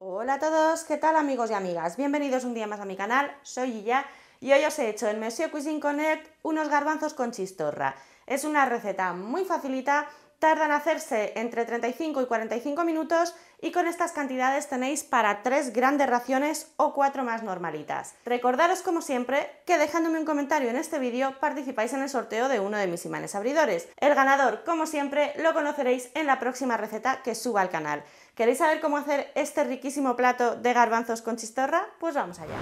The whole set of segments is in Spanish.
Hola a todos, ¿qué tal amigos y amigas? Bienvenidos un día más a mi canal, soy ya y hoy os he hecho en Monsieur Cuisine Connect unos garbanzos con chistorra. Es una receta muy facilita, tardan en hacerse entre 35 y 45 minutos y con estas cantidades tenéis para tres grandes raciones o cuatro más normalitas. Recordaros como siempre que dejándome un comentario en este vídeo participáis en el sorteo de uno de mis imanes abridores. El ganador, como siempre, lo conoceréis en la próxima receta que suba al canal. ¿Queréis saber cómo hacer este riquísimo plato de garbanzos con chistorra? Pues vamos allá.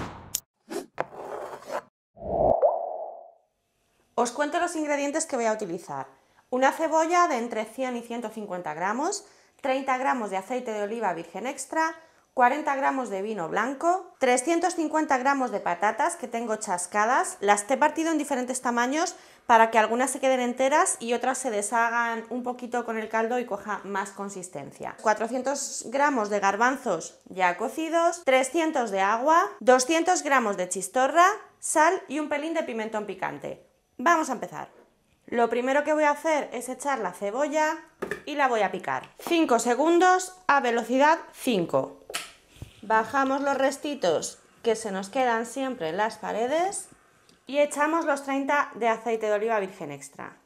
Os cuento los ingredientes que voy a utilizar. Una cebolla de entre 100 y 150 gramos, 30 gramos de aceite de oliva virgen extra, 40 gramos de vino blanco, 350 gramos de patatas que tengo chascadas, las he partido en diferentes tamaños para que algunas se queden enteras y otras se deshagan un poquito con el caldo y coja más consistencia. 400 gramos de garbanzos ya cocidos, 300 de agua, 200 gramos de chistorra, sal y un pelín de pimentón picante. Vamos a empezar. Lo primero que voy a hacer es echar la cebolla y la voy a picar. 5 segundos a velocidad 5. Bajamos los restitos que se nos quedan siempre en las paredes y echamos los 30 de aceite de oliva virgen extra.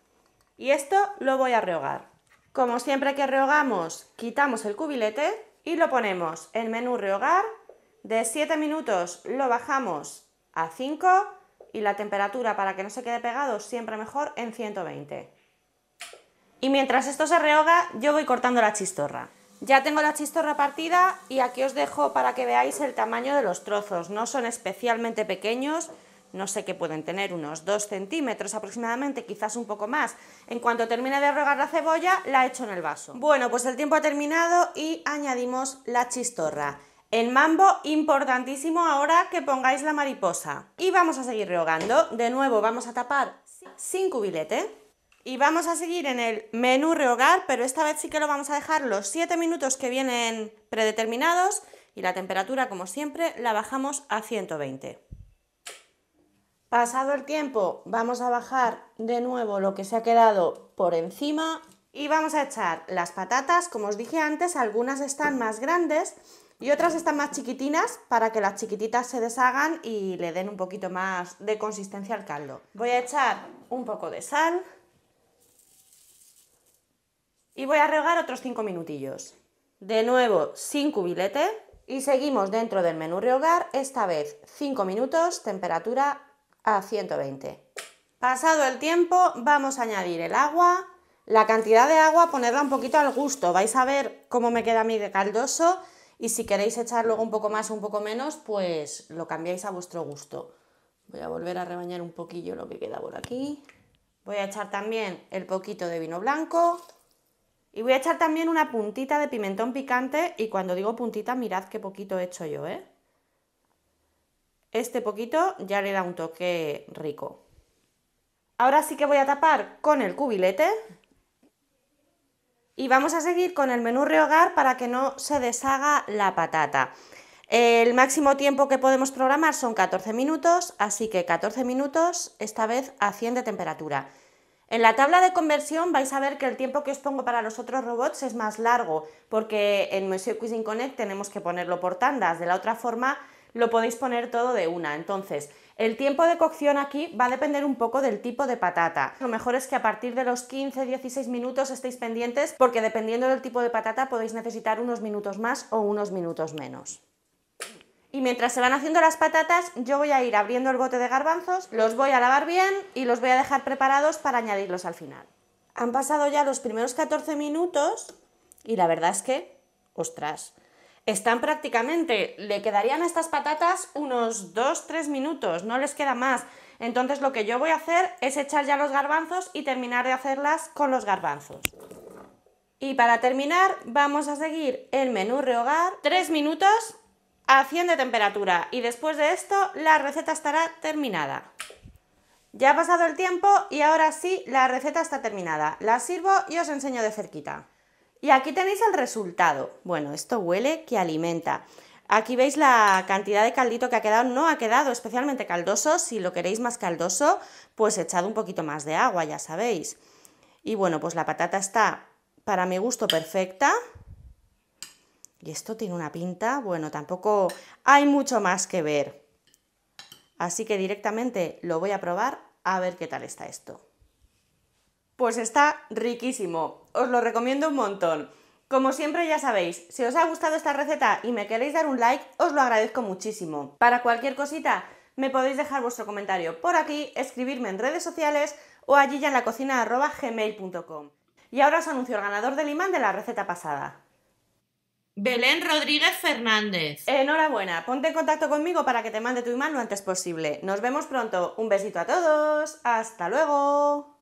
Y esto lo voy a rehogar. Como siempre que rehogamos, quitamos el cubilete y lo ponemos en menú rehogar. De 7 minutos lo bajamos a 5 y la temperatura para que no se quede pegado siempre mejor en 120. Y mientras esto se rehoga, yo voy cortando la chistorra. Ya tengo la chistorra partida y aquí os dejo para que veáis el tamaño de los trozos. No son especialmente pequeños, no sé qué pueden tener, unos 2 centímetros aproximadamente, quizás un poco más. En cuanto termine de rehogar la cebolla, la echo en el vaso. Bueno, pues el tiempo ha terminado y añadimos la chistorra. El mambo, importantísimo ahora que pongáis la mariposa. Y vamos a seguir rehogando. De nuevo vamos a tapar sin cubilete. Y vamos a seguir en el menú rehogar, pero esta vez sí que lo vamos a dejar los 7 minutos que vienen predeterminados y la temperatura, como siempre, la bajamos a 120. Pasado el tiempo, vamos a bajar de nuevo lo que se ha quedado por encima y vamos a echar las patatas, como os dije antes, algunas están más grandes y otras están más chiquitinas para que las chiquititas se deshagan y le den un poquito más de consistencia al caldo. Voy a echar un poco de sal y voy a rehogar otros 5 minutillos. De nuevo sin cubilete y seguimos dentro del menú rehogar, esta vez 5 minutos, temperatura a 120. Pasado el tiempo vamos a añadir el agua la cantidad de agua ponerla un poquito al gusto, vais a ver cómo me queda a mí de caldoso y si queréis echar luego un poco más o un poco menos, pues lo cambiáis a vuestro gusto. Voy a volver a rebañar un poquillo lo que queda por aquí. Voy a echar también el poquito de vino blanco. Y voy a echar también una puntita de pimentón picante. Y cuando digo puntita, mirad qué poquito he hecho yo, ¿eh? Este poquito ya le da un toque rico. Ahora sí que voy a tapar con el cubilete y vamos a seguir con el menú rehogar para que no se deshaga la patata. El máximo tiempo que podemos programar son 14 minutos, así que 14 minutos, esta vez a 100 de temperatura. En la tabla de conversión vais a ver que el tiempo que os pongo para los otros robots es más largo, porque en Monsieur Cuisine Connect tenemos que ponerlo por tandas, de la otra forma lo podéis poner todo de una. Entonces, el tiempo de cocción aquí va a depender un poco del tipo de patata. Lo mejor es que a partir de los 15-16 minutos estéis pendientes porque dependiendo del tipo de patata podéis necesitar unos minutos más o unos minutos menos. Y mientras se van haciendo las patatas, yo voy a ir abriendo el bote de garbanzos, los voy a lavar bien y los voy a dejar preparados para añadirlos al final. Han pasado ya los primeros 14 minutos y la verdad es que, ostras, están prácticamente, le quedarían a estas patatas unos 2-3 minutos, no les queda más. Entonces lo que yo voy a hacer es echar ya los garbanzos y terminar de hacerlas con los garbanzos. Y para terminar vamos a seguir el menú rehogar, 3 minutos a 100 de temperatura y después de esto la receta estará terminada. Ya ha pasado el tiempo y ahora sí la receta está terminada. La sirvo y os enseño de cerquita. Y aquí tenéis el resultado. Bueno, esto huele que alimenta. Aquí veis la cantidad de caldito que ha quedado, no ha quedado especialmente caldoso, si lo queréis más caldoso, pues echad un poquito más de agua, ya sabéis. Y bueno, pues la patata está, para mi gusto, perfecta. Y esto tiene una pinta, bueno, tampoco hay mucho más que ver. Así que directamente lo voy a probar a ver qué tal está esto pues está riquísimo. Os lo recomiendo un montón. Como siempre ya sabéis, si os ha gustado esta receta y me queréis dar un like, os lo agradezco muchísimo. Para cualquier cosita, me podéis dejar vuestro comentario por aquí, escribirme en redes sociales o allí ya en la cocina Y ahora os anuncio el ganador del imán de la receta pasada. Belén Rodríguez Fernández. Enhorabuena, ponte en contacto conmigo para que te mande tu imán lo antes posible. Nos vemos pronto. Un besito a todos. Hasta luego.